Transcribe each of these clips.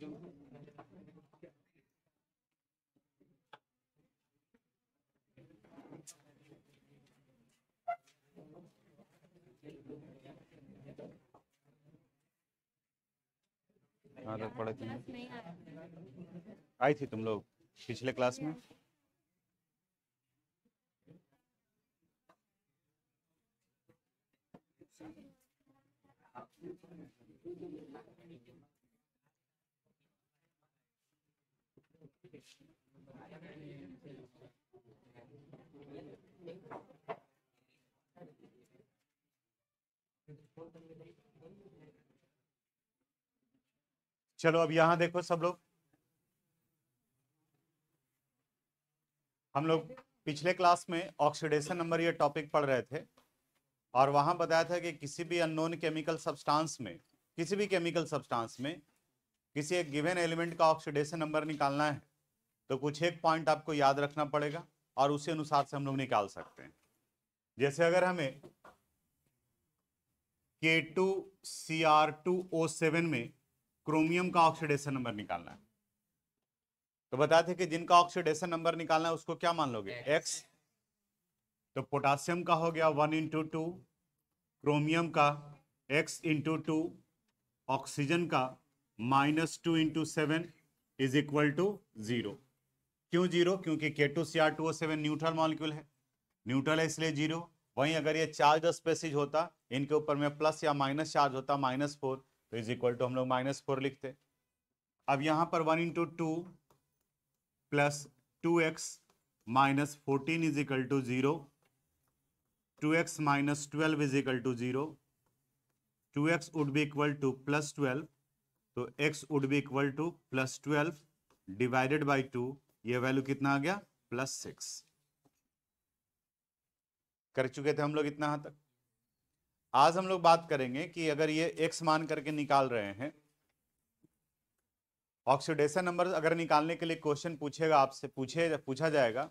हाँ, तो आई थी तुम लोग पिछले क्लास में Thank you. चलो अब यहां देखो सब लोग हम लोग पिछले क्लास में ऑक्सीडेशन नंबर ये टॉपिक पढ़ रहे थे और वहां बताया था कि किसी भी अननोन केमिकल सब्सटेंस में किसी भी केमिकल सब्सटेंस में किसी एक गिवन एलिमेंट का ऑक्सीडेशन नंबर निकालना है तो कुछ एक पॉइंट आपको याद रखना पड़ेगा और उसी अनुसार से हम लोग निकाल सकते हैं जैसे अगर हमें K two C R two O seven में क्रोमियम का ऑक्सीडेशन नंबर निकालना है तो बताया थे कि जिनका ऑक्सीडेशन नंबर निकालना है उसको क्या मान लोगे एक्स तो पोटासियम का हो गया वन इंटू टू क्रोमियम का एक्स इंटू टू ऑक्सीजन का minus two into seven is equal to zero क्यों जीरो क्योंकि K two C R two O seven neutral molecule है न्यूट्रल है इसलिए जीरो वहीं अगर ये चार्ज स्पेसिज होता इनके ऊपर में प्लस या माइनस चार्ज होता माइनस फोर तो इज इक्वल टू हम लोग माइनस फोर लिखते अब यहां पर one into two plus two X minus fourteen is equal to zero two X minus twelve is equal to zero two X would be equal to plus twelve तो X would be equal to plus twelve divided by two ये value कितना आ गया plus six कर चुके थे हम लोग इतना हाँ तक आज हम लोग बात करेंगे कि अगर ये एक्स मान करके निकाल रहे हैं ऑक्सीडेशन नंबर अगर निकालने के लिए क्वेश्चन पूछेगा आपसे पूछे पूछा जाएगा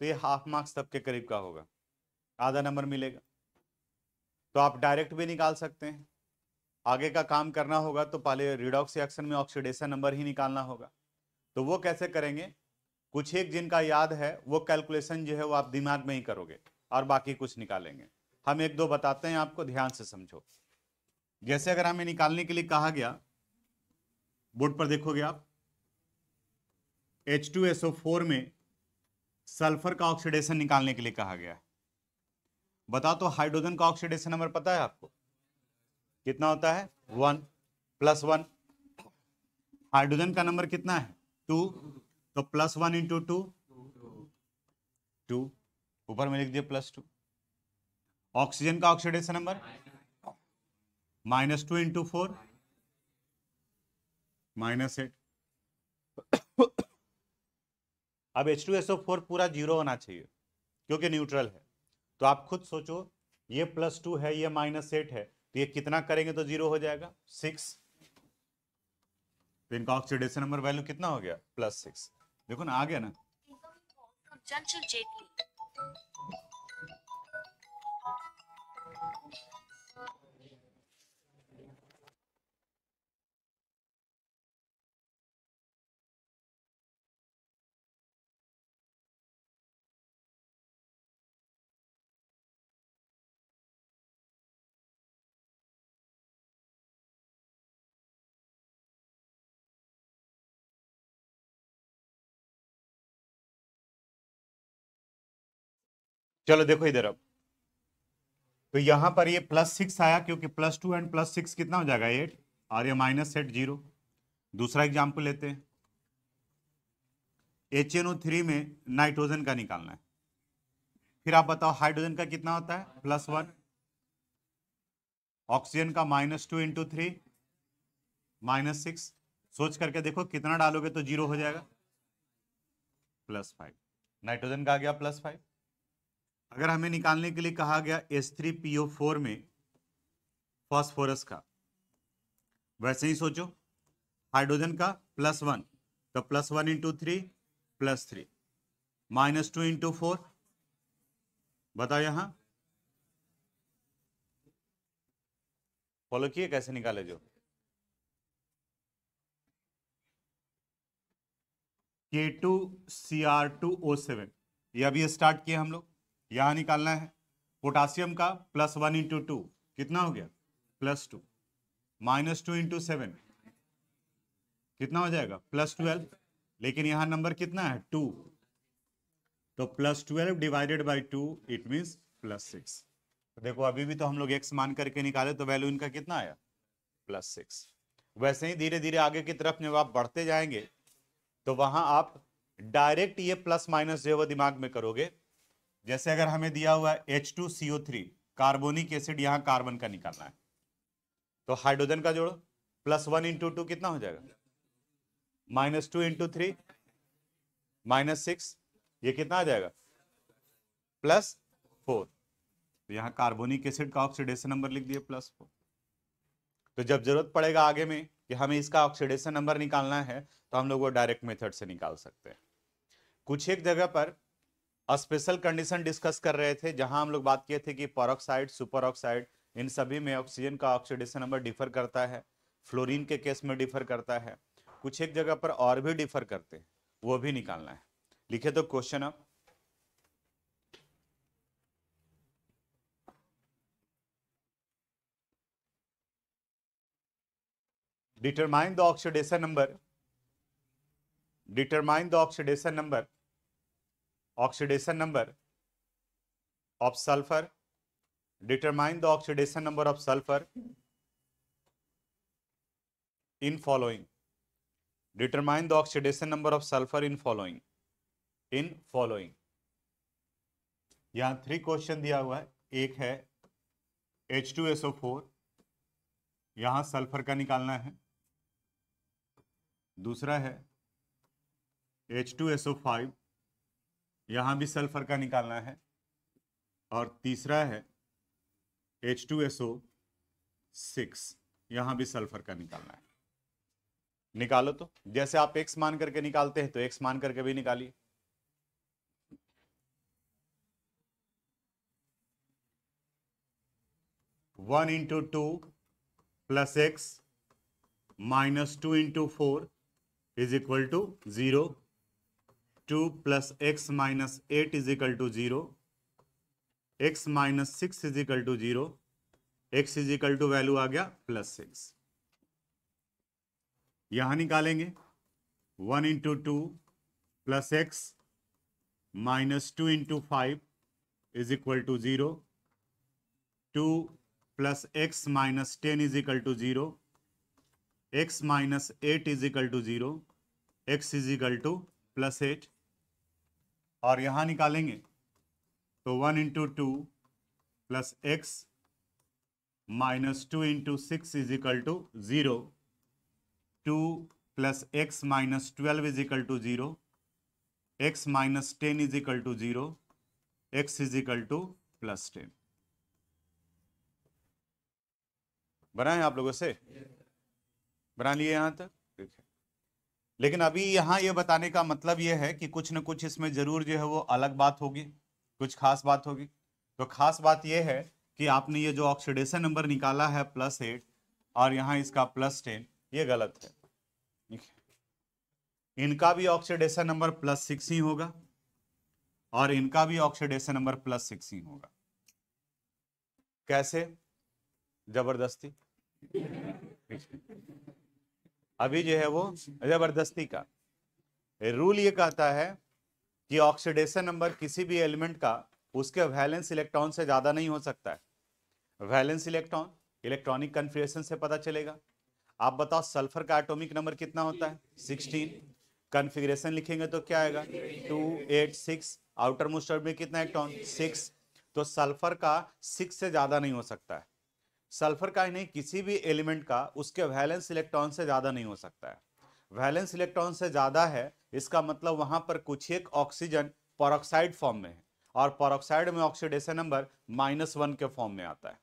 तो ये हाफ मार्क्स तब के करीब का होगा आधा नंबर मिलेगा तो आप डायरेक्ट भी निकाल सकते हैं आगे का काम करना होगा तो पहले रिडॉक्स एक्शन में ऑक्सीडेशन नंबर ही निकालना होगा तो वो कैसे करेंगे कुछ एक जिनका याद है वो कैलकुलेशन जो है वो आप दिमाग में ही करोगे और बाकी कुछ निकालेंगे हम एक दो बताते हैं आपको ध्यान से समझो जैसे अगर हमें निकालने के लिए कहा गया बोर्ड पर देखोगे आप H2SO4 में सल्फर का ऑक्सीडेशन निकालने के लिए कहा गया है बता तो हाइड्रोजन का ऑक्सीडेशन नंबर पता है आपको कितना होता है वन प्लस वन हाइड्रोजन का नंबर कितना है टू तो plus one into two two ऊपर में लिख दिया प्लस टू ऑक्सीजन का oxidation number minus two into four minus eight अब H two S O four पूरा जीरो होना चाहिए क्योंकि न्यूट्रल है तो आप खुद सोचो ये प्लस टू है ये माइनस एट है तो ये कितना करेंगे तो जीरो हो जाएगा सिक्स तो इनका ऑक्सीडेशन नंबर वैल्यू कितना हो गया प्लस सिक्स देखो ना आ गया ना चलो देखो इधर अब तो यहां पर ये प्लस सिक्स आया क्योंकि plus two and plus six कितना हो जाएगा एट और ये माइनस एट जीरो दूसरा एग्जाम्पल लेते हैं एच एन ओ थ्री में नाइट्रोजन का निकालना है फिर आप बताओ हाइड्रोजन का कितना होता है प्लस वन ऑक्सीजन का minus two into three minus six सोच करके देखो कितना डालोगे तो जीरो हो जाएगा प्लस फाइव नाइट्रोजन का आ गया प्लस फाइव अगर हमें निकालने के लिए कहा गया एस थ्री पीओ फोर में फॉस्फोरस का वैसे ही सोचो हाइड्रोजन का प्लस वन तो plus one into three plus three minus two into four बताओ यहां फॉलो किए कैसे निकाले जो K two C R two O seven ये अभी स्टार्ट किया हम लोग यहां निकालना है पोटासियम का प्लस वन इंटू टू कितना हो गया plus two minus two into seven कितना हो जाएगा प्लस ट्वेल्व लेकिन यहां नंबर कितना है टू तो plus twelve divided by two it means plus six तो देखो अभी भी तो हम लोग एक्स मान करके निकाले तो वैल्यू इनका कितना आया प्लस सिक्स वैसे ही धीरे धीरे आगे की तरफ जब आप बढ़ते जाएंगे तो वहां आप डायरेक्ट ये प्लस माइनस जो है वो दिमाग में करोगे जैसे अगर हमें दिया हुआ है H two CO three carbonic acid यहाँ कार्बन का निकालना है तो हाइड्रोजन का जोड़ो प्लस वन इंटू टू कितना हो जाएगा minus two into three minus six ये कितना आ जाएगा प्लस फोर तो यहाँ कार्बोनिक एसिड का ऑक्सीडेशन नंबर लिख दिया प्लस फोर तो जब जरूरत पड़ेगा आगे में कि हमें इसका ऑक्सीडेशन नंबर निकालना है तो हम लोग वो डायरेक्ट मेथड से निकाल सकते हैं कुछ एक जगह पर स्पेशल कंडीशन डिस्कस कर रहे थे जहां हम लोग बात किए थे कि परोक्साइड सुपर ऑक्साइड इन सभी में ऑक्सीजन का ऑक्सीडेशन नंबर डिफर करता है फ्लोरीन के केस में डिफर करता है कुछ एक जगह पर और भी डिफर करते हैं वो भी निकालना है लिखे तो क्वेश्चन आप determine the oxidation number determine the oxidation number oxidation number of sulphur determine the oxidation number of sulphur in following determine the oxidation number of sulphur in following in following यहां three question दिया हुआ है एक है H two SO four यहां sulphur का निकालना है दूसरा है एच टू एसओ फाइव यहां भी सल्फर का निकालना है और तीसरा है H two S O six यहां भी सल्फर का निकालना है निकालो तो जैसे आप एक्स मान करके निकालते हैं तो एक्स मान करके भी निकालिए one into two plus x minus two into four is equal to zero two plus x minus eight is equal to zero x minus six is equal to zero x is equal to value आ गया plus six यहां निकालेंगे one into two plus x minus two into five is equal to zero two plus x minus ten is equal to zero x minus eight is equal to zero x is equal to plus eight और यहाँ निकालेंगे तो one into two plus x minus two into six is equal to zero two plus x minus twelve is equal to zero x minus ten is equal to zero x is equal to plus ten बनाए आप लोगों से बना लिए यहां तक लेकिन अभी यहाँ ये बताने का मतलब ये है कि कुछ न कुछ इसमें जरूर जो है वो अलग बात होगी कुछ खास बात होगी तो खास बात ये है कि आपने ये जो ऑक्सीडेशन नंबर निकाला है प्लस एट और यहाँ इसका प्लस टेन ये गलत है इनका भी ऑक्सीडेशन नंबर प्लस सिक्स ही होगा और इनका भी ऑक्सीडेशन नंबर प्लस सिक्स ही होगा कैसे जबरदस्ती अभी जो है वो जबरदस्ती का रूल ये कहता है कि ऑक्सीडेशन नंबर किसी भी एलिमेंट का उसके वैलेंस इलेक्ट्रॉन से ज़्यादा नहीं हो सकता है वैलेंस इलेक्ट्रॉन इलेक्ट्रॉनिक कन्फ्रेशन से पता चलेगा आप बताओ सल्फर का एटॉमिक नंबर कितना होता है सिक्सटीन कन्फिग्रेशन लिखेंगे तो क्या आएगा two eight six outermost में कितना इलेक्ट्रॉन सिक्स तो सल्फर का सिक्स से ज़्यादा नहीं हो सकता है सल्फर का ही नहीं किसी भी एलिमेंट का उसके वैलेंस इलेक्ट्रॉन से ज़्यादा नहीं हो सकता है वैलेंस इलेक्ट्रॉन से ज़्यादा है इसका मतलब वहाँ पर कुछ एक ऑक्सीजन परोक्साइड फॉर्म में है और परोक्साइड में ऑक्सीडेशन नंबर माइनस वन के फॉर्म में आता है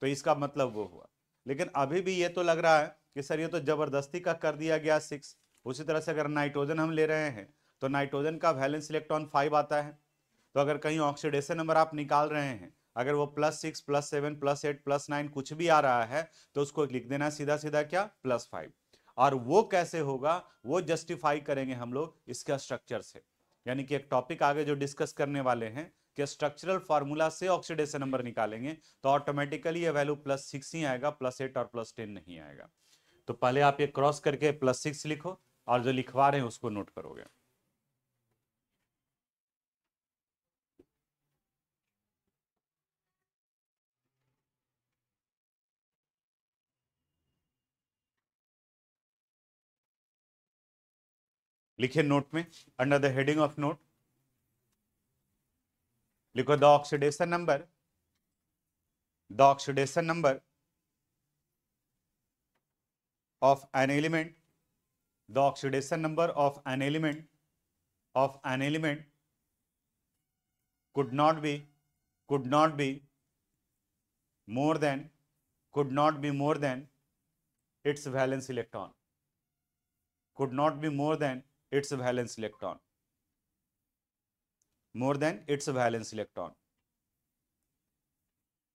तो इसका मतलब वो हुआ लेकिन अभी भी ये तो लग रहा है कि सर ये तो ज़बरदस्ती का कर दिया गया सिक्स उसी तरह से अगर नाइट्रोजन हम ले रहे हैं तो नाइट्रोजन का वैलेंस इलेक्ट्रॉन फाइव आता है तो अगर कहीं ऑक्सीडेशन नंबर आप निकाल रहे हैं अगर वो plus six plus seven plus eight plus nine कुछ भी आ रहा है तो उसको लिख देना सीधा सीधा क्या प्लस फाइव और वो कैसे होगा वो जस्टिफाई करेंगे हम लोग इसका स्ट्रक्चर से यानी कि एक टॉपिक आगे जो डिस्कस करने वाले हैं कि स्ट्रक्चरल फार्मूला से ऑक्सीडेशन नंबर निकालेंगे तो ऑटोमेटिकली ये वैल्यू प्लस सिक्स ही आएगा प्लस एट और प्लस टेन नहीं आएगा तो पहले आप ये क्रॉस करके प्लस सिक्स लिखो और जो लिखवा रहे हैं उसको नोट करोगे लिखिए नोट में under the heading of note लिखो the oxidation number the oxidation number of an element the oxidation number of an element of an element could not be could not be more than could not be more than its valence electron could not be more than its valence electron more than its valence electron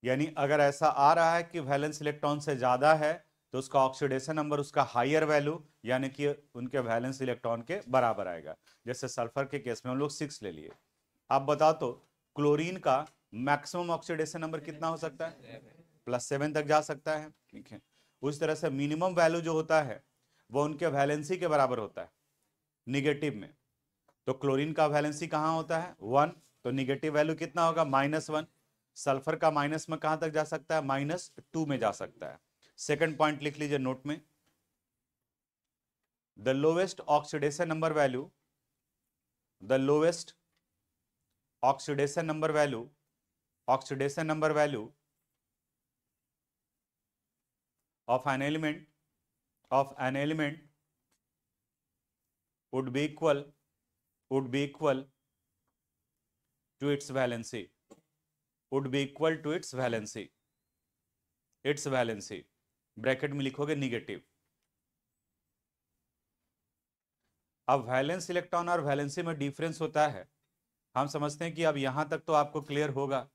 यानी अगर ऐसा आ रहा है कि valence electron से ज़्यादा है तो उसका ऑक्सीडेशन नंबर उसका हायर वैल्यू यानी कि उनके वैलेंस इलेक्ट्रॉन के बराबर आएगा जैसे सल्फर के केस में हम लोग सिक्स ले लिए आप बता तो क्लोरीन का मैक्सिमम ऑक्सीडेशन नंबर कितना हो सकता है प्लस सेवन तक जा सकता है ठीक है उस तरह से मिनिमम वैल्यू जो होता है वो उनके वैलेंसी के बराबर होता है निगेटिव में तो क्लोरीन का वैलेंसी कहाँ होता है वन तो निगेटिव वैल्यू कितना होगा माइनस वन सल्फर का माइनस में कहाँ तक जा सकता है माइनस टू में जा सकता है सेकंड पॉइंट लिख लीजिए नोट में the lowest oxidation number value the lowest oxidation number value oxidation number value of an element of an element would be equal would be equal to its valency would be equal to its valency its valency bracket में लिखोगे negative अब valence electron और valency में difference होता है हम समझते हैं कि अब यहाँ तक तो आपको क्लियर होगा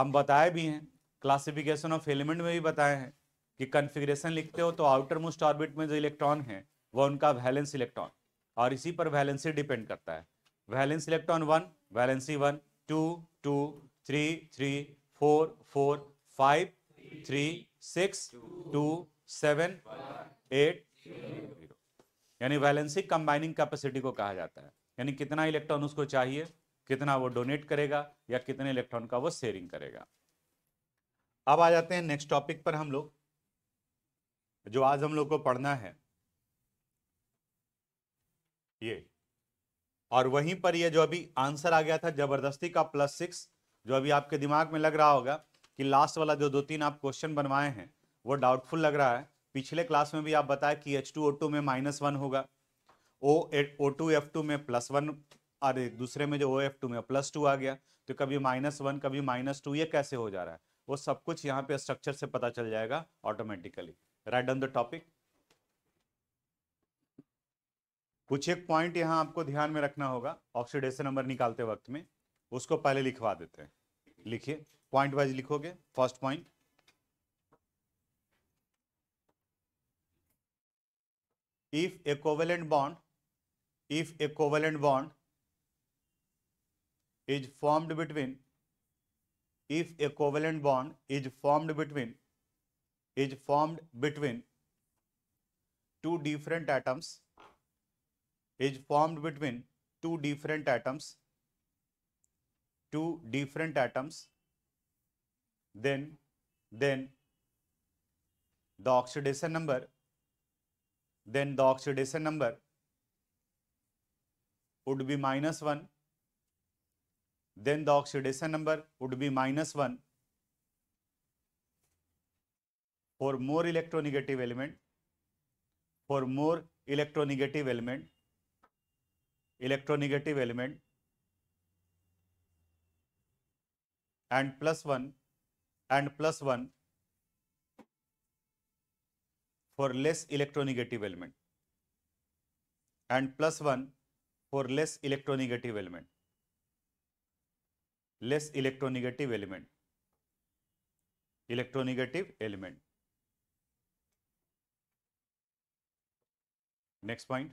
हम बताए भी हैं क्लासिफिकेशन ऑफ एलिमेंट में भी बताए हैं कि कन्फिग्रेशन लिखते हो तो आउटर मोस्ट ऑर्बिट में जो इलेक्ट्रॉन है वह उनका वैलेंस इलेक्ट्रॉन और इसी पर वैलेंसी डिपेंड करता है valence electron one valency one two two three three four four five three six two seven eight zero यानी वैलेंसी कंबाइनिंग कैपेसिटी को कहा जाता है यानी कितना इलेक्ट्रॉन उसको चाहिए कितना वो डोनेट करेगा या कितने इलेक्ट्रॉन का वो शेयरिंग करेगा अब आ जाते हैं नेक्स्ट टॉपिक पर हम लोग जो आज हम लोग को पढ़ना है ये और वहीं पर ये जो अभी आंसर आ गया था जबरदस्ती का प्लस सिक्स जो अभी आपके दिमाग में लग रहा होगा कि लास्ट वाला जो दो तीन आप क्वेश्चन बनवाए हैं वो डाउटफुल लग रहा है पिछले क्लास में भी आप बताए कि एच टू ओ टू में माइनस वन होगा O eight O two F two में प्लस वन और दूसरे में जो ओ एफ टू में प्लस टू आ गया तो कभी माइनस वन कभी माइनस टू ये कैसे हो जा रहा है वो सब कुछ यहाँ पे स्ट्रक्चर से पता चल जाएगा automatically write on the topic कुछ एक पॉइंट यहां आपको ध्यान में रखना होगा ऑक्सीडेशन नंबर निकालते वक्त में उसको पहले लिखवा देते हैं लिखिए पॉइंट वाइज लिखोगे first point if a covalent bond if a covalent bond is formed between if a covalent bond is formed between is formed between two different atoms is formed between two different atoms, two different atoms, then, then the oxidation number, then the oxidation number would be minus 1, then the oxidation number would be minus 1 for more electronegative element, for more electronegative element electronegative element and plus 1 and plus 1 for less electronegative element and plus 1 for less electronegative element less electronegative element electronegative element next point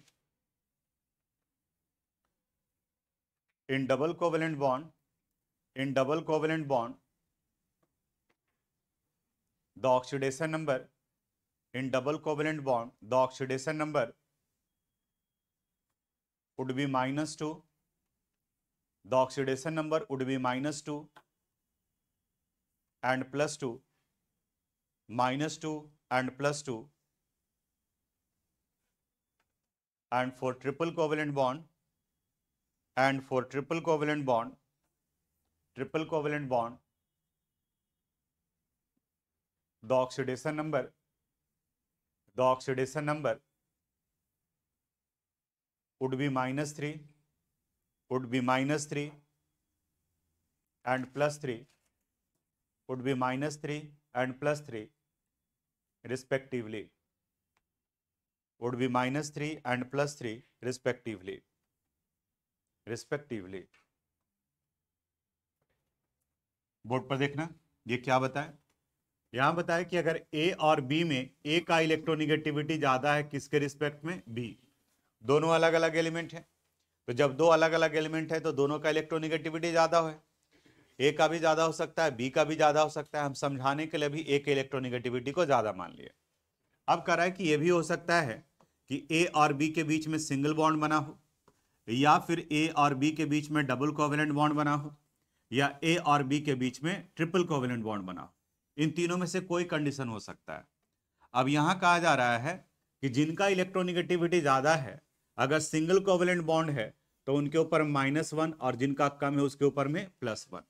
in double covalent bond, in double covalent bond, the oxidation number in double covalent bond, the oxidation number would be minus 2. The oxidation number would be minus 2 and plus 2, minus 2 and plus 2. And for triple covalent bond, and for triple covalent bond triple covalent bond the oxidation number the oxidation number would be minus 3 would be minus 3 and plus 3 would be minus 3 and plus 3 respectively would be minus 3 and plus 3 respectively respectively board पर देखना ये क्या बताए यहां बताया कि अगर ए और बी में ए का इलेक्ट्रोनिगेटिविटी ज्यादा है किसके रिस्पेक्ट में बी दोनों अलग अलग एलिमेंट है तो जब दो अलग अलग एलिमेंट है तो दोनों का इलेक्ट्रोनिगेटिविटी ज्यादा है ए का भी ज्यादा हो सकता है बी का भी ज्यादा हो सकता है हम समझाने के लिए भी ए के इलेक्ट्रोनिगेटिविटी को ज्यादा मान लिया अब कह रहा है कि यह भी हो सकता है कि ए और बी के बीच में सिंगल बॉन्ड बना हो या फिर ए और बी के बीच में डबल कोवेलेंट बॉन्ड बना हो या ए और बी के बीच में ट्रिपल कोवेलेंट बॉन्ड बना हो इन तीनों में से कोई कंडीशन हो सकता है अब यहां कहा जा रहा है कि जिनका इलेक्ट्रोनिगेटिविटी ज़्यादा है अगर सिंगल कोवेलेंट बॉन्ड है तो उनके ऊपर माइनस वन और जिनका कम है उसके ऊपर में प्लस वन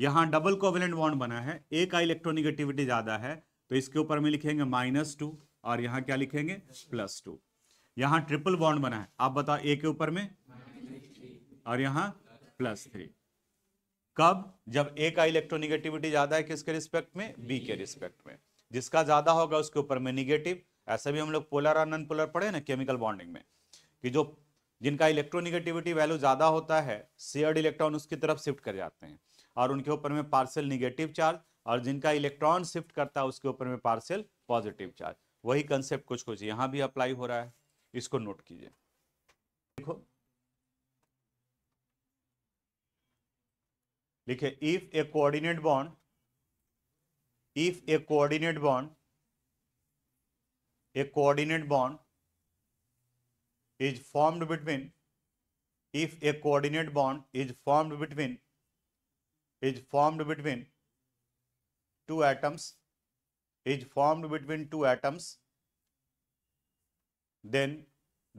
यहाँ डबल कोवेलेंट बॉन्ड बना है ए का इलेक्ट्रोनिगेटिविटी ज़्यादा है तो इसके ऊपर में लिखेंगे माइनस टू और यहाँ क्या लिखेंगे प्लस टू यहाँ ट्रिपल बॉन्ड बना है आप बताओ ए के ऊपर में और यहाँ प्लस थ्री कब जब ए का इलेक्ट्रोनिगेटिविटी ज्यादा है किसके रिस्पेक्ट में बी के रिस्पेक्ट में जिसका ज्यादा होगा उसके ऊपर में निगेटिव ऐसे भी हम लोग पोलर और नॉन पोलर पढ़े ना केमिकल बॉन्डिंग में कि जो जिनका इलेक्ट्रोनिगेटिविटी वैल्यू ज्यादा होता है शेयर्ड इलेक्ट्रॉन उसकी तरफ शिफ्ट कर जाते हैं और उनके ऊपर में पार्सल निगेटिव चार्ज और जिनका इलेक्ट्रॉन शिफ्ट करता है उसके ऊपर में पार्सल पॉजिटिव चार्ज वही कंसेप्ट कुछ कुछ यहाँ भी अप्लाई हो रहा है इसको नोट कीजिए देखो लिखे if a coordinate bond if a coordinate bond a coordinate bond is formed between if a coordinate bond is formed between is formed between two atoms is formed between two atoms then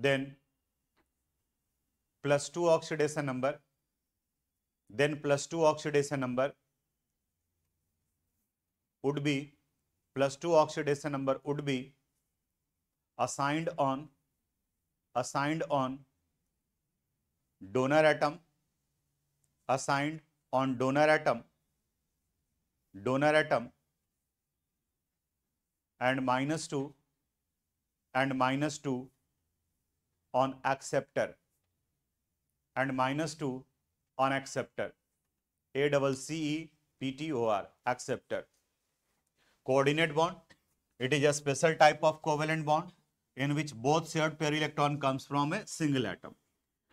then plus 2 oxidation number then plus 2 oxidation number would be plus 2 oxidation number would be assigned on assigned on donor atom assigned on donor atom donor atom and minus 2 and minus 2 on acceptor and minus 2 on acceptor. A double C E P T O R acceptor. Coordinate bond. It is a special type of covalent bond in which both shared pair electron comes from a single atom.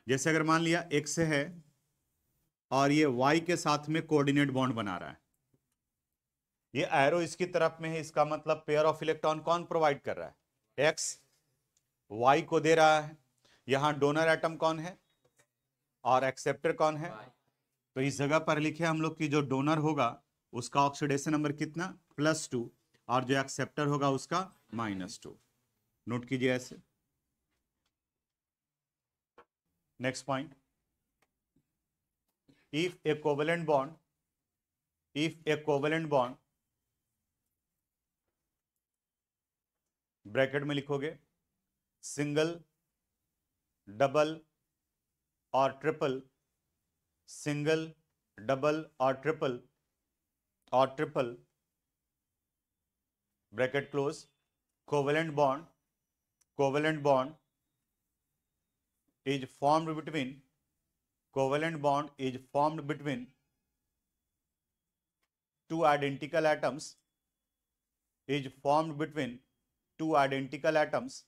जैसे अगर मान लिया एक से है और ये y के साथ में कोऑर्डिनेट बॉन्ड बना रहा है ये एरो इसकी तरफ में है इसका मतलब पेयर ऑफ इलेक्ट्रॉन कौन प्रोवाइड कर रहा है एक्स वाई को दे रहा है यहां डोनर एटम कौन है और एक्सेप्टर कौन है तो इस जगह पर लिखे हम लोग की जो डोनर होगा उसका ऑक्सीडेशन नंबर कितना प्लस टू और जो एक्सेप्टर होगा उसका माइनस टू नोट कीजिए ऐसे next point if a covalent bond if a covalent bond bracket में लिखोगे सिंगल डबल और ट्रिपल सिंगल डबल और ट्रिपल और triple bracket close covalent bond covalent bond is formed between covalent bond is formed between two identical atoms is formed between two identical atoms,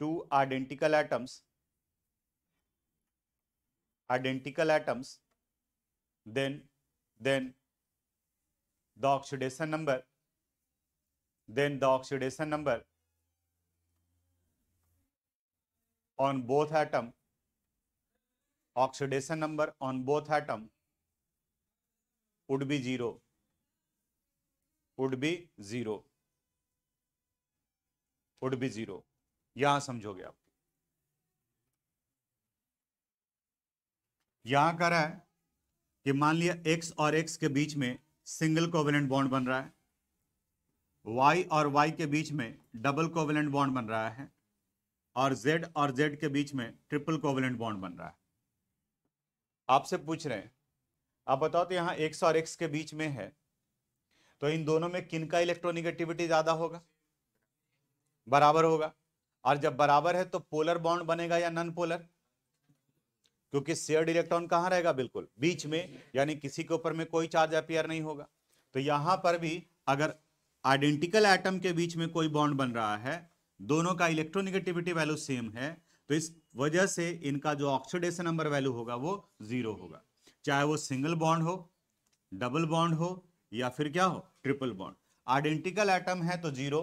two identical atoms, identical atoms, then, then the oxidation number, then the oxidation number on both atom, oxidation number on both atom would be 0, would be 0. Would be zero यहां समझोगे आप यहां कह रहा है कि मान लिया एक्स और एक्स के बीच में सिंगल कोवेलेंट बॉन्ड बन रहा है वाई और वाई के बीच में डबल कोवेलेंट बॉन्ड बन रहा है और जेड और जेड के बीच में ट्रिपल कोवेलेंट बॉन्ड बन रहा है आपसे पूछ रहे हैं आप बताओ तो यहां एक्स और एक्स के बीच में है तो इन दोनों में किन का इलेक्ट्रोनिगेटिविटी ज़्यादा होगा बराबर होगा और जब बराबर है तो पोलर बॉन्ड बनेगा या नॉन पोलर क्योंकि शेयर्ड इलेक्ट्रॉन कहाँ रहेगा बिल्कुल बीच में यानी किसी के ऊपर में कोई चार्ज अपियर नहीं होगा तो यहां पर भी अगर आइडेंटिकल एटम के बीच में कोई बॉन्ड बन रहा है दोनों का इलेक्ट्रोनिगेटिविटी वैल्यू सेम है तो इस वजह से इनका जो ऑक्सीडेशन नंबर वैल्यू होगा वो जीरो होगा चाहे वो सिंगल बॉन्ड हो डबल बॉन्ड हो या फिर क्या हो ट्रिपल बॉन्ड आइडेंटिकल एटम है तो जीरो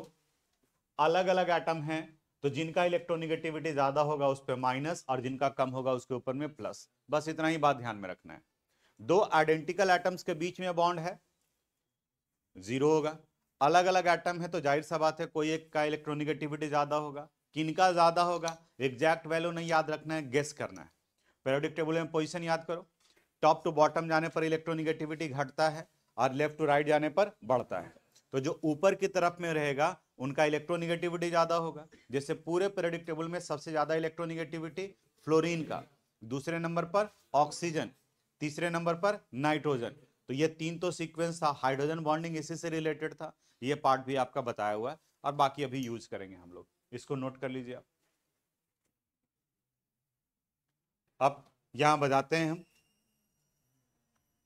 अलग अलग एटम हैं तो जिनका इलेक्ट्रोनिगेटिविटी ज्यादा होगा उस पर माइनस और जिनका कम होगा उसके ऊपर में प्लस बस इतना ही बात ध्यान में रखना है दो आइडेंटिकल एटम्स के बीच में बॉन्ड है जीरो होगा अलग अलग एटम है तो जाहिर सा बात है कोई एक का इलेक्ट्रोनिगेटिविटी ज्यादा होगा किनका ज्यादा होगा एग्जैक्ट वैल्यू नहीं याद रखना है गेस करना है पेरोडिक टेबल में पोजिशन याद करो टॉप टू बॉटम जाने पर इलेक्ट्रोनिगेटिविटी घटता है और लेफ्ट टू राइट जाने पर बढ़ता है तो जो ऊपर की तरफ में रहेगा उनका इलेक्ट्रोनिगेटिविटी ज़्यादा होगा जैसे पूरे प्रेडिक्टेबल टेबल में सबसे ज़्यादा इलेक्ट्रोनिगेटिविटी फ्लोरीन का दूसरे नंबर पर ऑक्सीजन तीसरे नंबर पर नाइट्रोजन तो ये तीन तो सीक्वेंस था हाइड्रोजन बॉन्डिंग इसी से रिलेटेड था ये पार्ट भी आपका बताया हुआ है और बाकी अभी यूज करेंगे हम लोग इसको नोट कर लीजिए आप अब यहां बताते हैं हम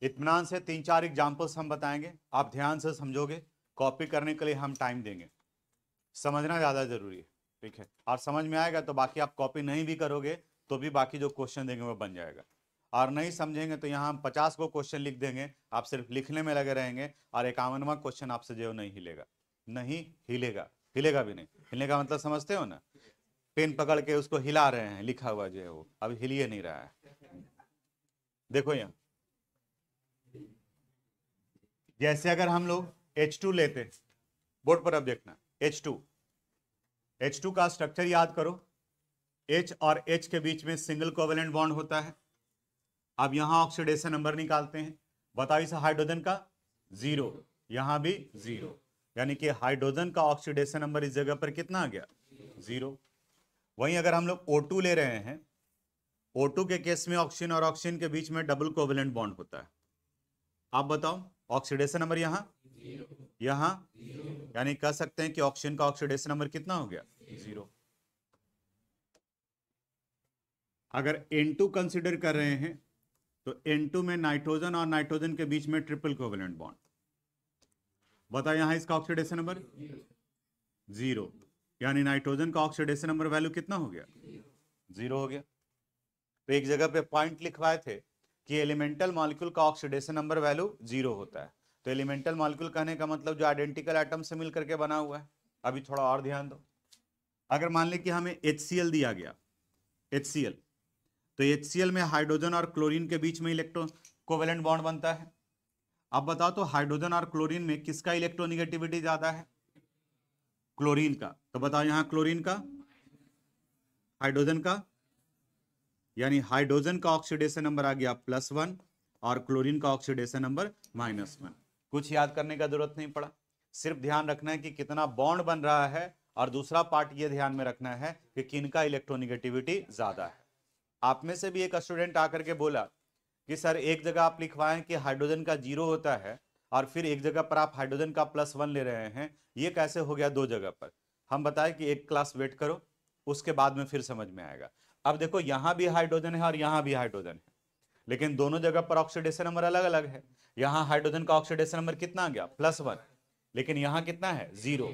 इतमान से तीन चार एग्जाम्पल्स हम बताएंगे आप ध्यान से समझोगे कॉपी करने के लिए हम टाइम देंगे समझना ज़्यादा जरूरी है ठीक है और समझ में आएगा तो बाकी आप कॉपी नहीं भी करोगे तो भी बाकी जो क्वेश्चन देंगे वो बन जाएगा और नहीं समझेंगे तो यहाँ हम पचास को क्वेश्चन लिख देंगे आप सिर्फ लिखने में लगे रहेंगे और इक्यावनवा क्वेश्चन आपसे जो नहीं हिलेगा नहीं हिलेगा हिलेगा भी नहीं हिलने का मतलब समझते हो ना पेन पकड़ के उसको हिला रहे हैं लिखा हुआ जो है वो अभी हिलिए नहीं रहा है देखो यहाँ जैसे अगर हम लोग H2 लेते बोर्ड पर अब देखना एच टू एच टू का स्ट्रक्चर याद करो एच और एच के बीच में सिंगल कोवेलेंट बॉन्ड होता है अब यहां ऑक्सीडेशन नंबर निकालते हैं बताओ इस हाइड्रोजन का जीरो यहां भी जीरो यानी कि हाइड्रोजन का ऑक्सीडेशन नंबर इस जगह पर कितना आ गया जीरो वहीं अगर हम लोग O2 ले रहे हैं O2 के केस में ऑक्सीजन और ऑक्सीजन के बीच में डबल कोवेलेंट बॉन्ड होता है आप बताओ ऑक्सीडेशन नंबर यहां यहां यानी कह सकते हैं कि ऑक्सीजन का ऑक्सीडेशन नंबर कितना हो गया जीरो अगर N2 कंसिडर कर रहे हैं तो N2 में नाइट्रोजन और नाइट्रोजन के बीच में ट्रिपल कोवेलेंट बॉन्ड बताओ यहां इसका ऑक्सीडेशन नंबर जीरो यानी नाइट्रोजन का ऑक्सीडेशन नंबर वैल्यू कितना हो गया जीरो हो गया तो एक जगह पे पॉइंट लिखवाए थे कि एलिमेंटल मॉलिक्यूल का ऑक्सीडेशन नंबर वैल्यू जीरो होता है तो एलिमेंटल मॉलिक्यूल कहने का मतलब जो आइडेंटिकल आइटम से मिल करके बना हुआ है अभी थोड़ा और ध्यान दो अगर मान लें कि हमें एच दिया गया एच तो एच में हाइड्रोजन और क्लोरीन के बीच में इलेक्ट्रोन कोवेलेंट बॉन्ड बनता है अब बताओ तो हाइड्रोजन और क्लोरीन में किसका इलेक्ट्रोनिगेटिविटी ज़्यादा है क्लोरीन का तो बताओ यहाँ क्लोरीन का हाइड्रोजन का यानी हाइड्रोजन का ऑक्सीडेशन नंबर आ गया प्लस वन और क्लोरीन का ऑक्सीडेशन नंबर माइनस वन कुछ याद करने का जरूरत नहीं पड़ा सिर्फ ध्यान रखना है कि कितना बॉन्ड बन रहा है और दूसरा पार्ट ये ध्यान में रखना है कि किन का इलेक्ट्रोनिगेटिविटी ज्यादा है आप में से भी एक स्टूडेंट आकर के बोला कि सर एक जगह आप लिखवाएं कि हाइड्रोजन का जीरो होता है और फिर एक जगह पर आप हाइड्रोजन का प्लस वन ले रहे हैं ये कैसे हो गया दो जगह पर हम बताएं कि एक क्लास वेट करो उसके बाद में फिर समझ में आएगा अब देखो यहाँ भी हाइड्रोजन है और यहाँ भी हाइड्रोजन है लेकिन दोनों जगह पर ऑक्सीडेशन नंबर अलग अलग है यहाँ हाइड्रोजन का ऑक्सीडेशन नंबर कितना आ गया प्लस वन लेकिन यहाँ कितना है जीरो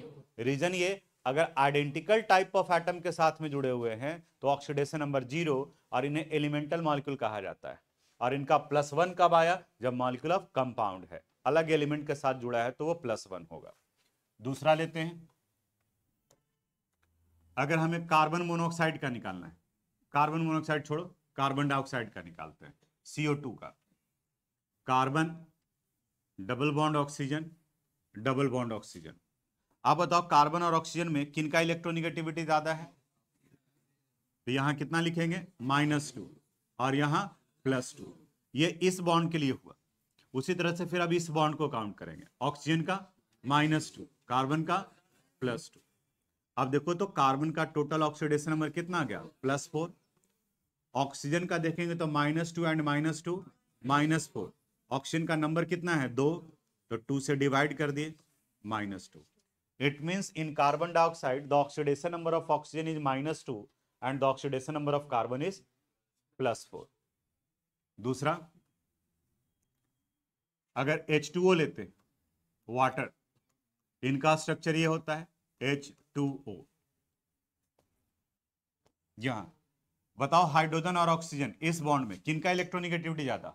रीजन ये अगर आइडेंटिकल टाइप ऑफ एटम के साथ में जुड़े हुए हैं तो ऑक्सीडेशन नंबर जीरो और इन्हें एलिमेंटल मॉलिक्यूल कहा जाता है और इनका प्लस वन कब आया जब मॉलिक्यूल ऑफ कंपाउंड है अलग एलिमेंट के साथ जुड़ा है तो वो प्लस वन होगा दूसरा लेते हैं अगर हमें कार्बन मोनोऑक्साइड का निकालना है कार्बन मोनोऑक्साइड छोड़ो कार्बन डाइऑक्साइड का निकालते हैं CO2 का carbon double bond oxygen double bond oxygen आप बताओ कार्बन और ऑक्सीजन में किनका इलेक्ट्रोनिगेटिविटी ज्यादा है तो यहां कितना लिखेंगे माइनस टू और यहां प्लस टू ये इस बॉन्ड के लिए हुआ उसी तरह से फिर अब इस बॉन्ड को काउंट करेंगे ऑक्सीजन का माइनस टू कार्बन का प्लस टू अब देखो तो कार्बन का टोटल ऑक्सीडेशन नंबर कितना गया प्लस फोर ऑक्सीजन का देखेंगे तो minus two and minus two minus four oxygen का नंबर कितना है दो तो टू से डिवाइड कर दिए minus two it means in carbon dioxide the oxidation number of oxygen is minus two and the oxidation number of carbon is plus four दूसरा अगर एच टू ओ लेते वाटर इनका स्ट्रक्चर ये होता है एच टू ओ यहां बताओ हाइड्रोजन और ऑक्सीजन इस बॉन्ड में किनका इलेक्ट्रोनिगेटिविटी ज्यादा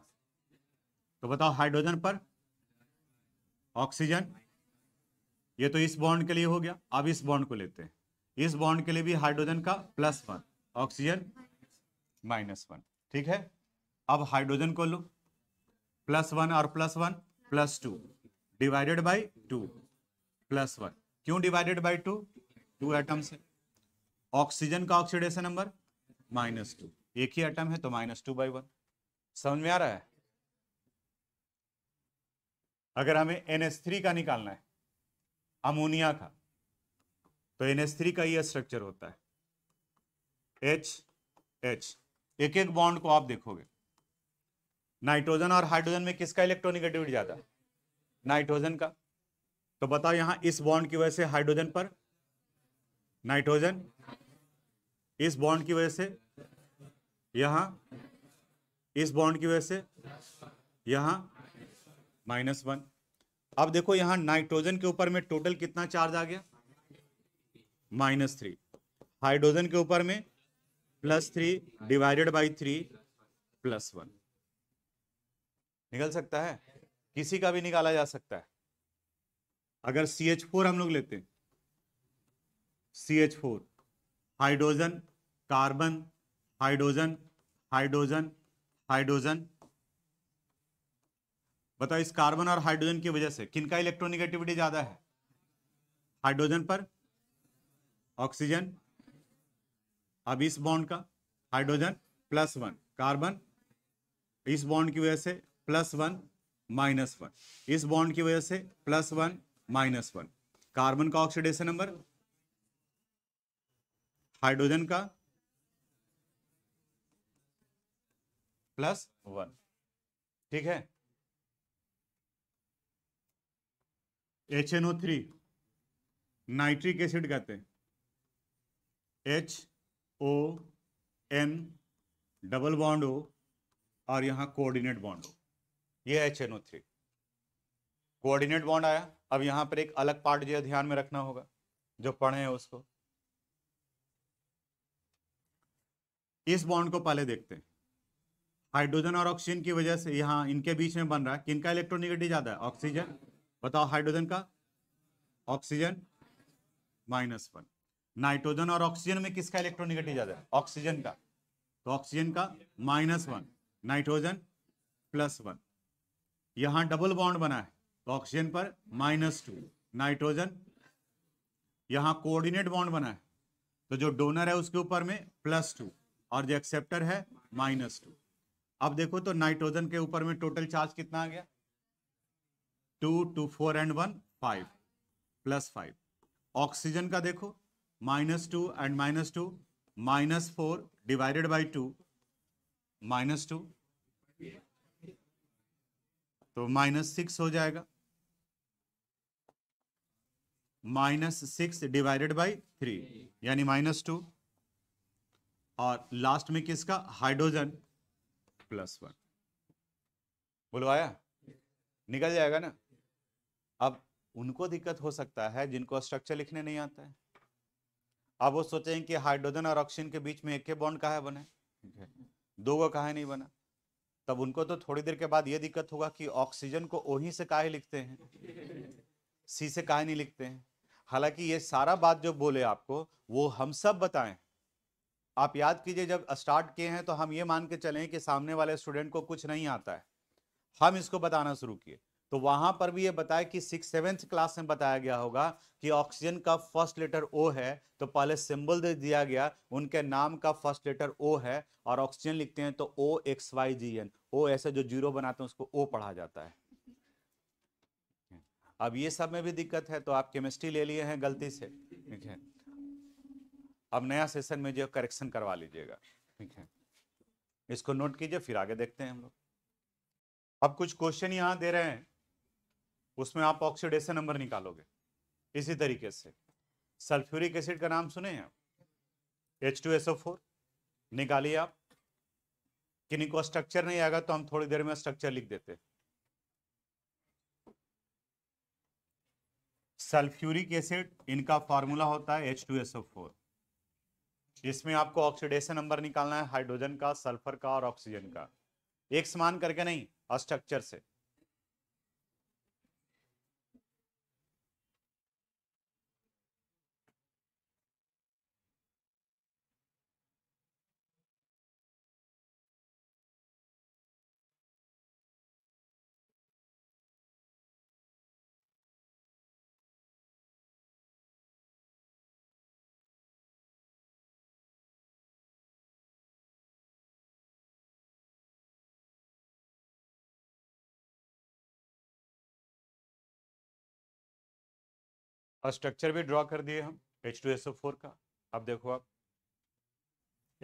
तो बताओ हाइड्रोजन पर ऑक्सीजन ये तो इस बॉन्ड के लिए हो गया अब इस बॉन्ड को लेते हैं इस बॉन्ड के लिए भी हाइड्रोजन का plus one oxygen minus one ठीक है अब हाइड्रोजन को लो प्लस वन और plus one plus two divided by two plus one क्यों divided by two two atoms oxygen का ऑक्सीडेशन नंबर माइनस टू एक ही आइटम है तो माइनस टू बाई वन समझ में आ रहा है अगर हमें थ्री का निकालना है अमोनिया का तो थ्री का यह स्ट्रक्चर होता है एच एच एक एक बॉन्ड को आप देखोगे नाइट्रोजन और हाइड्रोजन में किसका इलेक्ट्रोनिगेटिविटी ज्यादा नाइट्रोजन का तो बताओ यहां इस बॉन्ड की वजह से हाइड्रोजन पर नाइट्रोजन इस बॉन्ड की वजह से यहां इस बॉन्ड की वजह से यहां माइनस वन अब देखो यहां नाइट्रोजन के ऊपर में टोटल कितना चार्ज आ गया माइनस थ्री हाइड्रोजन के ऊपर में plus three divided by three plus one निकल सकता है किसी का भी निकाला जा सकता है अगर सी एच फोर हम लोग लेते हैं C H four hydrogen carbon hydrogen hydrogen hydrogen बताओ इस कार्बन और हाइड्रोजन की वजह से किनका इलेक्ट्रोनिगेटिविटी ज्यादा है हाइड्रोजन पर ऑक्सीजन अब इस बॉन्ड का हाइड्रोजन प्लस वन कार्बन इस बॉन्ड की वजह से प्लस वन माइनस वन इस बॉन्ड की वजह से plus one minus one carbon का ऑक्सीडेशन नंबर हाइड्रोजन का प्लस वन ठीक है H N O three nitric acid कहते हैं H O N double bond हो और यहां कोऑर्डिनेट बॉन्ड हो ये H N O three coordinate bond आया अब यहां पर एक अलग पार्ट जो ध्यान में रखना होगा जो पढ़े हैं उसको इस बॉन्ड को पहले देखते हैं हाइड्रोजन और ऑक्सीजन की वजह से यहाँ इनके बीच में बन रहा है किनका इलेक्ट्रोनिगेटिव ज्यादा है ऑक्सीजन बताओ हाइड्रोजन का ऑक्सीजन माइनस वन नाइट्रोजन और ऑक्सीजन में किसका इलेक्ट्रोनिगेटिव ज्यादा है ऑक्सीजन का तो ऑक्सीजन का minus one nitrogen plus one यहां डबल बॉन्ड बना है तो ऑक्सीजन पर माइनस टू नाइट्रोजन यहां कोऑर्डिनेट बॉन्ड बना है तो जो डोनर है उसके ऊपर में प्लस टू और जो एक्सेप्टर है माइनस टू अब देखो तो नाइट्रोजन के ऊपर में टोटल चार्ज कितना आ गया two two four and one five plus five oxygen का देखो minus two and minus two minus four divided by two minus two तो माइनस सिक्स हो जाएगा minus six divided by three यानी माइनस टू और लास्ट में किसका hydrogen plus one बुलवाया निकल जाएगा ना अब उनको दिक्कत हो सकता है जिनको स्ट्रक्चर लिखने नहीं आता है अब वो सोचे कि हाइड्रोजन और ऑक्सीजन के बीच में एक के बॉन्ड कहा है बने दो को कहा नहीं बना तब उनको तो थोड़ी देर के बाद ये दिक्कत होगा कि ऑक्सीजन को ओही से काहे लिखते हैं सी से काहे नहीं लिखते हैं हालांकि ये सारा बात जो बोले आपको वो हम सब बताएं आप याद कीजिए जब स्टार्ट किए हैं तो हम ये मान के चले कि सामने वाले स्टूडेंट को कुछ नहीं आता है हम इसको बताना शुरू किए तो वहां पर भी ये बताया कि सिक्स सेवेंथ क्लास में बताया गया होगा कि ऑक्सीजन का फर्स्ट लेटर ओ है तो पहले सिंबल दे दिया गया उनके नाम का फर्स्ट लेटर ओ है और ऑक्सीजन लिखते हैं तो O X Y G N O ऐसे जो जीरो बनाते हैं उसको ओ पढ़ा जाता है अब ये सब में भी दिक्कत है तो आप केमिस्ट्री ले लिए हैं गलती से ठीक है अब नया सेशन में जो करेक्शन करवा लीजिएगा ठीक है इसको नोट कीजिए फिर आगे देखते हैं हम लोग अब कुछ क्वेश्चन यहां दे रहे हैं उसमें आप ऑक्सीडेशन नंबर निकालोगे इसी तरीके से सल्फ्यूरिक एसिड का नाम सुने हैं H two S O four निकालिए आप किन्हीं को स्ट्रक्चर नहीं आएगा तो हम थोड़ी देर में स्ट्रक्चर लिख देते सल्फ्यूरिक एसिड इनका फॉर्मूला होता है H two S O four इसमें आपको ऑक्सीडेशन नंबर निकालना है हाइड्रोजन का सल्फर का और ऑक्सीजन का एक समान करके नहीं अस्ट्रक्चर से और स्ट्रक्चर भी ड्रॉ कर दिए हम H two S O four का अब देखो आप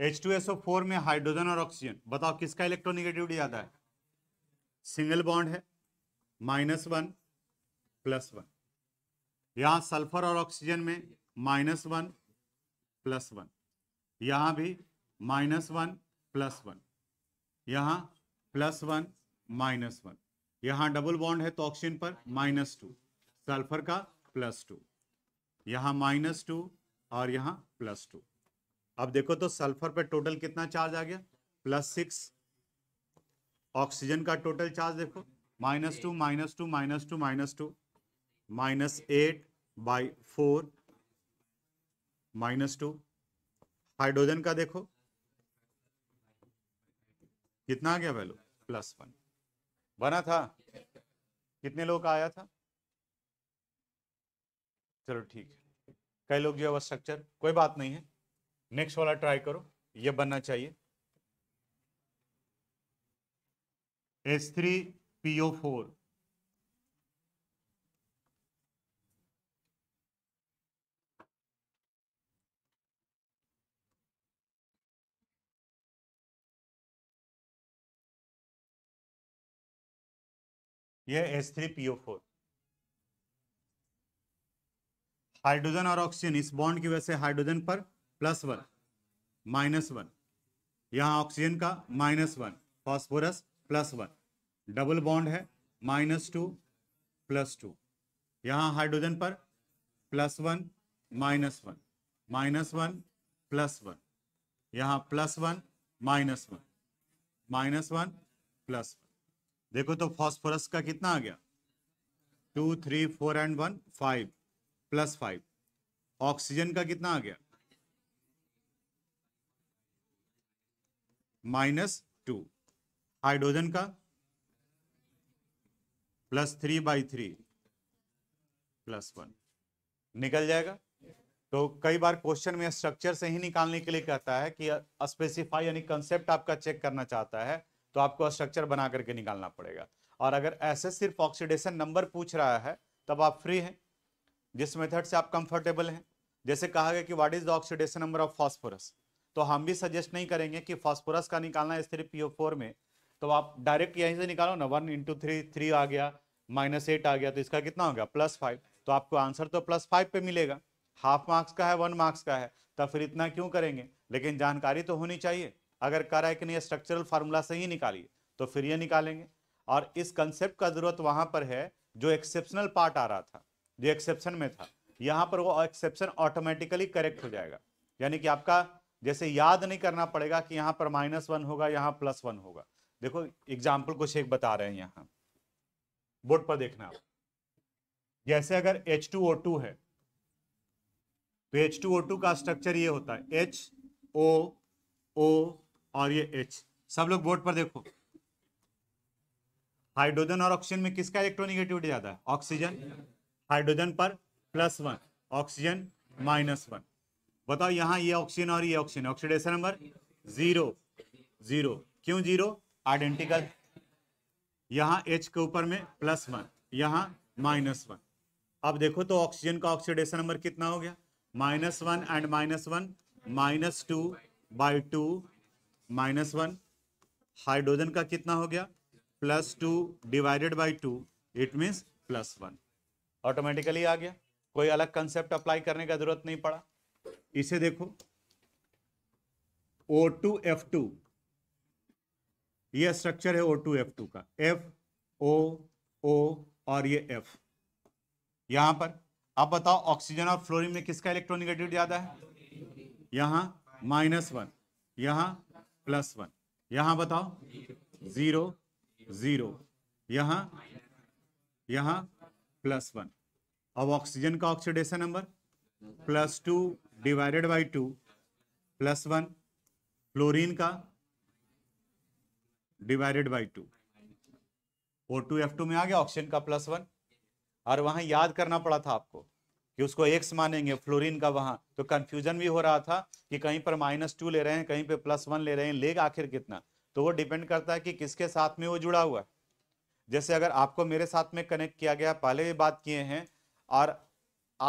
H two S O four में हाइड्रोजन और ऑक्सीजन बताओ किसका इलेक्ट्रोनिगेटिविटी ज्यादा है सिंगल बॉन्ड है माइनस वन प्लस वन यहाँ सल्फर और ऑक्सीजन में माइनस वन प्लस वन यहां भी माइनस वन प्लस वन यहां प्लस वन माइनस वन यहां डबल बॉन्ड है तो ऑक्सीजन पर माइनस टू सल्फर का प्लस टू यहाँ माइनस टू और यहाँ प्लस टू अब देखो तो सल्फर पे टोटल कितना चार्ज आ गया प्लस सिक्स ऑक्सीजन का टोटल चार्ज देखो minus two minus two minus two minus two minus eight by four minus two hydrogen का देखो कितना आ गया वैल्यू प्लस वन बना था कितने लोग का आया था चलो ठीक है कई लोग जो है स्ट्रक्चर कोई बात नहीं है नेक्स्ट वाला ट्राई करो ये बनना चाहिए एस थ्री पीओ फोर यह S three PO four hydrogen और ऑक्सीजन इस बॉन्ड की वजह से हाइड्रोजन पर प्लस वन माइनस वन यहाँ ऑक्सीजन का minus one phosphorus plus one double bond है माइनस टू प्लस टू यहाँ हाइड्रोजन पर plus one minus one minus one plus one यहाँ plus one minus one minus one plus one देखो तो phosphorus का कितना आ गया to three four and one five plus five oxygen का कितना आ गया माइनस टू हाइड्रोजन का plus three by three plus one निकल जाएगा तो कई बार क्वेश्चन में स्ट्रक्चर से ही निकालने के लिए कहता है कि स्पेसिफाई यानी कंसेप्ट आपका चेक करना चाहता है तो आपको स्ट्रक्चर बना करके निकालना पड़ेगा और अगर ऐसे सिर्फ ऑक्सीडेशन नंबर पूछ रहा है तब आप फ्री हैं जिस मेथड से आप कंफर्टेबल हैं जैसे कहा गया कि what is the oxidation number of phosphorus तो हम भी सजेस्ट नहीं करेंगे कि फॉस्फोरस का निकालना है पी पीओ फोर में तो आप डायरेक्ट यहीं से निकालो ना वन इंटू थ्री थ्री आ गया माइनस एट आ गया तो इसका कितना हो गया प्लस फाइव तो आपको आंसर तो प्लस फाइव पे मिलेगा हाफ मार्क्स का है वन मार्क्स का है तो फिर इतना क्यों करेंगे लेकिन जानकारी तो होनी चाहिए अगर कर रहा है कि नहीं स्ट्रक्चरल फार्मूला से ही निकालिए तो फिर ये निकालेंगे और इस कंसेप्ट का जरूरत वहां पर है जो एक्सेप्शनल पार्ट आ रहा था जो एक्सेप्शन में था यहाँ पर वो एक्सेप्शन ऑटोमेटिकली करेक्ट हो जाएगा यानी कि आपका जैसे याद नहीं करना पड़ेगा कि यहाँ पर माइनस वन होगा यहाँ प्लस वन होगा देखो एग्जाम्पल कुछ एक बता रहे हैं यहाँ बोर्ड पर देखना आप जैसे अगर एच टू ओ टू है तो एच टू ओ टू का स्ट्रक्चर ये होता है एच ओ ओ और ये एच सब लोग बोर्ड पर देखो हाइड्रोजन और ऑक्सीजन में किसका इलेक्ट्रोनिगेटिविटी ज्यादा है ऑक्सीजन हाइड्रोजन पर plus one oxygen minus one बताओ यहाँ ये ऑक्सीजन और ये oxygen oxidation number zero zero क्यों जीरो आइडेंटिकल यहाँ एच के ऊपर में प्लस वन यहाँ माइनस वन अब देखो तो ऑक्सीजन का ऑक्सीडेशन नंबर कितना हो गया minus one and minus one minus two by two minus one hydrogen का कितना हो गया plus two divided by two it means plus one automatically आ गया कोई अलग कंसेप्ट अप्लाई करने का जरूरत नहीं पड़ा इसे देखो ओ टू एफ टू यह स्ट्रक्चर है ओ टू एफ टू का एफ ओ ओ और ये एफ यहां पर आप बताओ ऑक्सीजन और फ्लोरीन में किसका इलेक्ट्रोनिगेटिव ज्यादा है यहां माइनस वन यहां प्लस वन यहां बताओ जीरो जीरो यहां यहां प्लस वन अब ऑक्सीजन का oxidation number plus two divided by two plus one fluorine का divided by two O two F two में आ गया ऑक्सीजन का प्लस वन और वहां याद करना पड़ा था आपको कि उसको एक्स मानेंगे फ्लोरीन का वहां तो कंफ्यूजन भी हो रहा था कि कहीं पर माइनस टू ले रहे हैं कहीं पे प्लस वन ले रहे हैं लेग आखिर कितना तो वो डिपेंड करता है कि किसके साथ में वो जुड़ा हुआ है जैसे अगर आपको मेरे साथ में कनेक्ट किया गया पहले भी बात किए हैं और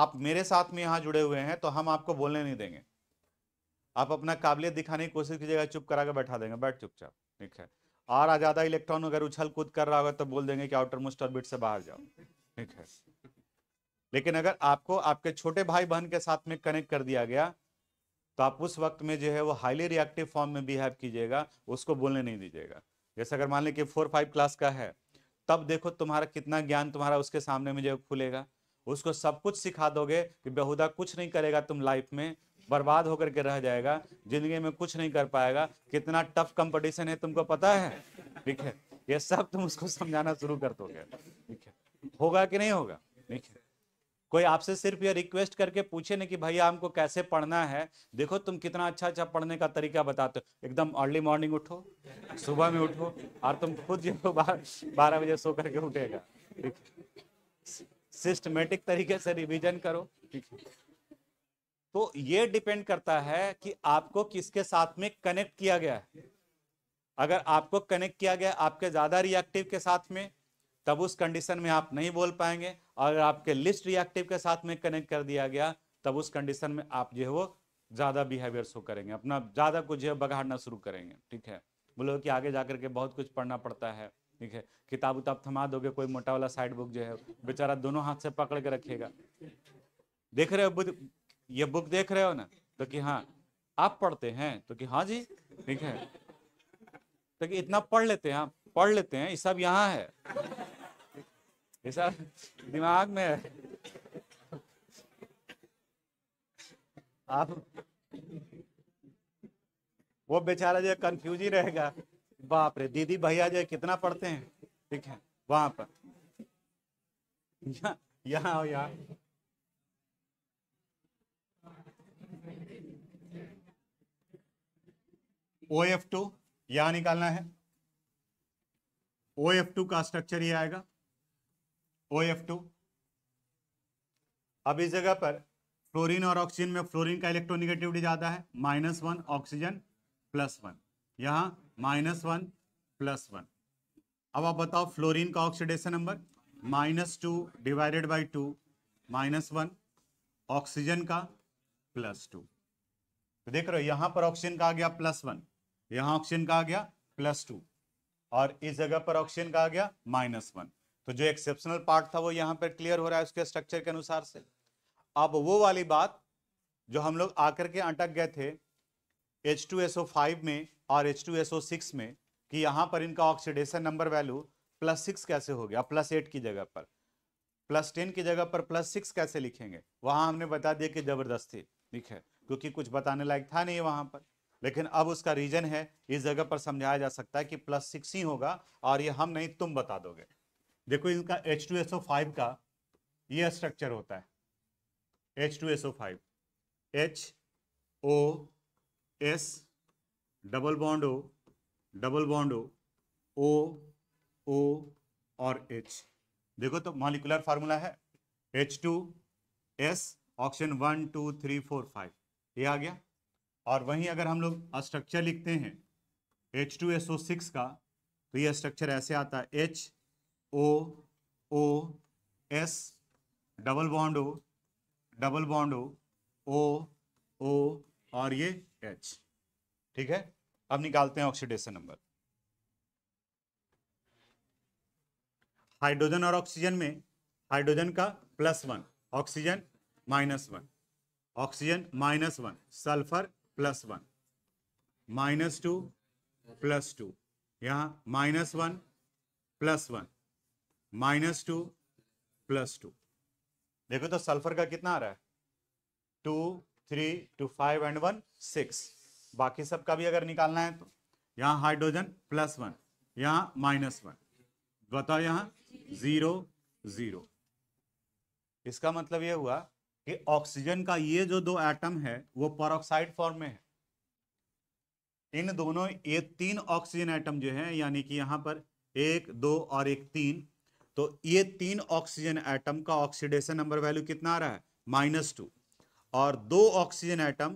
आप मेरे साथ में यहाँ जुड़े हुए हैं तो हम आपको बोलने नहीं देंगे आप अपना काबिलियत दिखाने की कोशिश कीजिएगा चुप करा के बैठा देंगे बैठ चुपचाप ठीक है और ज़्यादा इलेक्ट्रॉन अगर उछल कूद कर रहा होगा तो बोल देंगे कि आउटर मोस्ट ऑर्बिट से बाहर जाओ ठीक है लेकिन अगर आपको आपके छोटे भाई बहन के साथ में कनेक्ट कर दिया गया तो आप उस वक्त में जो है वो हाईली रिएक्टिव फॉर्म में बिहेव कीजिएगा उसको बोलने नहीं दीजिएगा जैसे अगर मान लें कि फोर फाइव क्लास का है तब देखो तुम्हारा कितना ज्ञान तुम्हारा उसके सामने जो खुलेगा उसको सब कुछ सिखा दोगे कि बेहुदा कुछ नहीं करेगा तुम लाइफ में बर्बाद होकर के रह जाएगा जिंदगी में कुछ नहीं कर पाएगा कितना टफ कंपटीशन है तुमको पता है ठीक है ये सब तुम उसको समझाना शुरू कर दोगे ठीक है होगा कि नहीं होगा ठीक है कोई आपसे सिर्फ ये रिक्वेस्ट करके पूछे ना कि भैया हमको कैसे पढ़ना है देखो तुम कितना अच्छा अच्छा पढ़ने का तरीका बताते हो एकदम अर्ली मॉर्निंग उठो सुबह में उठो और तुम खुद जो बारह बजे सो करके उठेगा सिस्टमेटिक तरीके से रिवीजन करो ठीक है तो ये डिपेंड करता है कि आपको किसके साथ में कनेक्ट किया गया है अगर आपको कनेक्ट किया गया आपके ज्यादा रिएक्टिव के साथ में तब उस कंडीशन में आप नहीं बोल पाएंगे और आपके लिस्ट रिएक्टिव के साथ में कनेक्ट कर दिया गया तब उस कंडीशन में आप जो है वो ज़्यादा बिहेवियर शो करेंगे अपना ज़्यादा कुछ जो है बगाड़ना शुरू करेंगे ठीक है बोलो कि आगे जाकर के बहुत कुछ पढ़ना पड़ता है ठीक है किताब उताब थमा दोगे कोई मोटा वाला साइड बुक जो है बेचारा दोनों हाथ से पकड़ के रखेगा देख रहे हो बुद्ध ये बुक देख रहे हो ना तो कि हाँ आप पढ़ते हैं तो कि हाँ जी ठीक है तो कि इतना पढ़ लेते हैं आप पढ़ लेते हैं ये सब यहाँ है ये सब दिमाग में है आप वो बेचारा जो कंफ्यूज ही रहेगा बाप रे दीदी भैया जो कितना पढ़ते हैं ठीक है वहां पर यहाँ आओ यहाँ ओ एफ टू यहां निकालना है ओ एफ टू का स्ट्रक्चर ये आएगा ओ एफ टू अब इस जगह पर फ्लोरीन और ऑक्सीजन में फ्लोरीन का इलेक्ट्रोनिगेटिविटी ज़्यादा है minus one oxygen plus one यहाँ माइनस वन प्लस वन अब आप बताओ फ्लोरीन का oxidation number minus two divided by two minus one oxygen का प्लस टू तो देख रहे हो यहां पर ऑक्सीजन का आ गया प्लस वन यहां ऑक्सीजन का आ गया प्लस टू और इस जगह पर ऑक्सीजन का आ गया माइनस वन तो जो एक्सेप्शनल पार्ट था वो यहाँ पर क्लियर हो रहा है उसके स्ट्रक्चर के अनुसार से अब वो वाली बात जो हम लोग आकर के अटक गए थे H2SO5 में और H2SO6 में कि यहाँ पर इनका oxidation number value plus six कैसे हो गया प्लस एट की जगह पर प्लस टेन की जगह पर प्लस सिक्स कैसे लिखेंगे वहाँ हमने बता दिया कि ज़बरदस्ती लिखे क्योंकि कुछ बताने लायक था नहीं वहाँ पर लेकिन अब उसका रीजन है इस जगह पर समझाया जा सकता है कि प्लस सिक्स ही होगा और ये हम नहीं तुम बता दोगे देखो इनका H2SO5 का यह स्ट्रक्चर होता है H2SO5 H O S double bond O double bond O O O और H देखो तो मॉलिकुलर फार्मूला है H two S option one two three four five ये आ गया और वहीं अगर हम लोग स्ट्रक्चर लिखते हैं H two S O six का तो ये स्ट्रक्चर ऐसे आता है H O O S double bond O double bond O O O और ये एच ठीक है अब निकालते हैं ऑक्सीडेशन नंबर हाइड्रोजन और ऑक्सीजन में हाइड्रोजन का plus one oxygen minus one oxygen minus one sulphur plus one minus two plus two यहाँ minus one plus one minus two plus two देखो तो सल्फर का कितना आ रहा है two three two five and one six बाकी सब का भी अगर निकालना है तो यहां हाइड्रोजन प्लस वन यहां माइनस वन बताओ यहां जीरो जीरो इसका मतलब यह हुआ कि ऑक्सीजन का ये जो दो एटम है वो परऑक्साइड फॉर्म में है इन दोनों ये तीन ऑक्सीजन एटम जो है यानी कि यहां पर एक दो और एक तीन तो ये तीन ऑक्सीजन एटम का ऑक्सीडेशन नंबर वैल्यू कितना आ रहा है माइनस टू और दो ऑक्सीजन एटम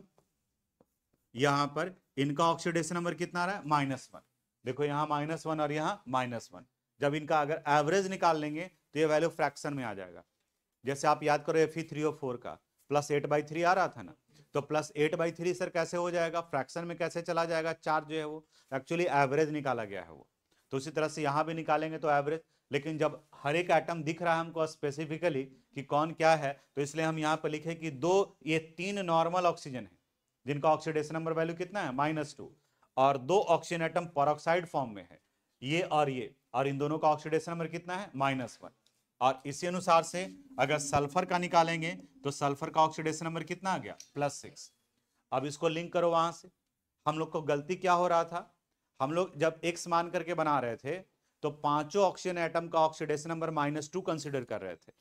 यहां पर इनका ऑक्सीडेशन नंबर कितना आ रहा है माइनस वन देखो यहां माइनस वन और यहां माइनस वन जब इनका अगर एवरेज निकाल लेंगे तो ये वैल्यू फ्रैक्शन में आ जाएगा जैसे आप याद करो एफ थ्री ओ फोर का प्लस एट बाई थ्री आ रहा था ना तो plus eight by three sir कैसे हो जाएगा फ्रैक्शन में कैसे चला जाएगा चार जो है वो एक्चुअली एवरेज निकाला गया है वो तो उसी तरह से यहाँ भी निकालेंगे तो एवरेज लेकिन जब हर एक आइटम दिख रहा है हमको स्पेसिफिकली कि कौन क्या है तो इसलिए हम यहाँ पर लिखे कि दो ये तीन नॉर्मल ऑक्सीजन है जिनका ऑक्सीडेशन नंबर वैल्यू कितना है माइनस टू और दो ऑक्सीजन आइटम परऑक्साइड फॉर्म में है ये और ये और इन दोनों का ऑक्सीडेशन नंबर कितना है माइनस वन और इसी अनुसार से अगर सल्फर का निकालेंगे तो सल्फर का ऑक्सीडेशन नंबर कितना आ गया प्लस सिक्स अब इसको लिंक करो वहां से हम लोग को गलती क्या हो रहा था हम लोग जब एक्स मान करके बना रहे थे तो पांचों ऑक्सीजन एटम का oxidation number minus two consider कर रहे थे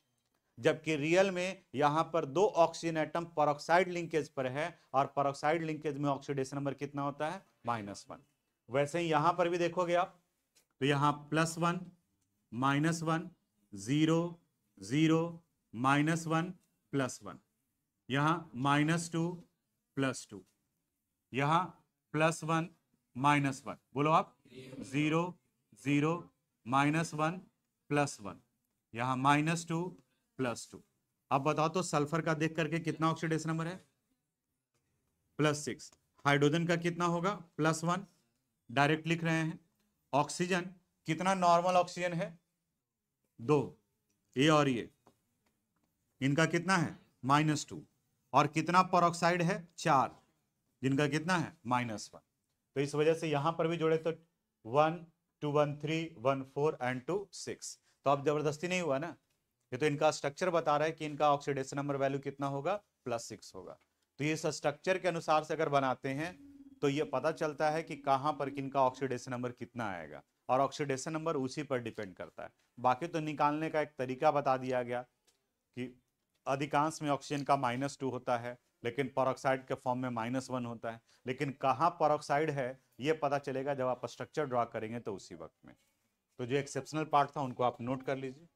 जबकि रियल में यहां पर दो ऑक्सीजन एटम परोक्साइड लिंकेज पर है और परोक्साइड लिंकेज में ऑक्सीडेशन नंबर कितना होता है माइनस वन वैसे ही यहां पर भी देखोगे आप तो यहां plus one minus one zero zero minus one plus one यहां माइनस टू प्लस टू यहां प्लस वन माइनस वन बोलो आप zero zero minus one plus one यहाँ माइनस टू प्लस टू अब बताओ तो सल्फर का देख करके कितना ऑक्सीडेशन नंबर है प्लस सिक्स हाइड्रोजन का कितना होगा प्लस वन डायरेक्ट लिख रहे हैं ऑक्सीजन कितना नॉर्मल ऑक्सीजन है दो ये और ये e इनका कितना है माइनस टू और कितना पर ऑक्साइड है चार जिनका कितना है माइनस वन तो इस वजह से यहाँ पर भी जोड़े तो one two one three one four and two six तो अब जबरदस्ती नहीं हुआ ना ये तो इनका स्ट्रक्चर बता रहा है कि इनका ऑक्सीडेशन नंबर वैल्यू कितना होगा प्लस सिक्स होगा तो ये स्ट्रक्चर के अनुसार से अगर बनाते हैं तो ये पता चलता है कि कहां पर किनका ऑक्सीडेशन नंबर कितना आएगा और ऑक्सीडेशन नंबर उसी पर डिपेंड करता है बाकी तो निकालने का एक तरीका बता दिया गया कि अधिकांश में ऑक्सीजन का माइनस टू होता है लेकिन परोक्साइड के फॉर्म में माइनस वन होता है लेकिन कहाँ परोक्साइड है ये पता चलेगा जब आप स्ट्रक्चर ड्रा करेंगे तो उसी वक्त में तो जो एक्सेप्शनल पार्ट था उनको आप नोट कर लीजिए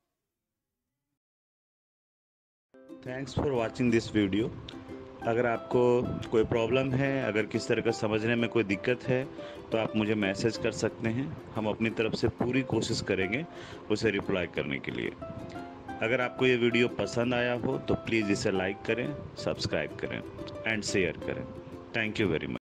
thanks for watching this video अगर आपको कोई प्रॉब्लम है अगर किस तरह का समझने में कोई दिक्कत है तो आप मुझे मैसेज कर सकते हैं हम अपनी तरफ से पूरी कोशिश करेंगे उसे रिप्लाई करने के लिए अगर आपको ये वीडियो पसंद आया हो तो प्लीज़ इसे लाइक करें सब्सक्राइब करें एंड शेयर करें थैंक यू वेरी मच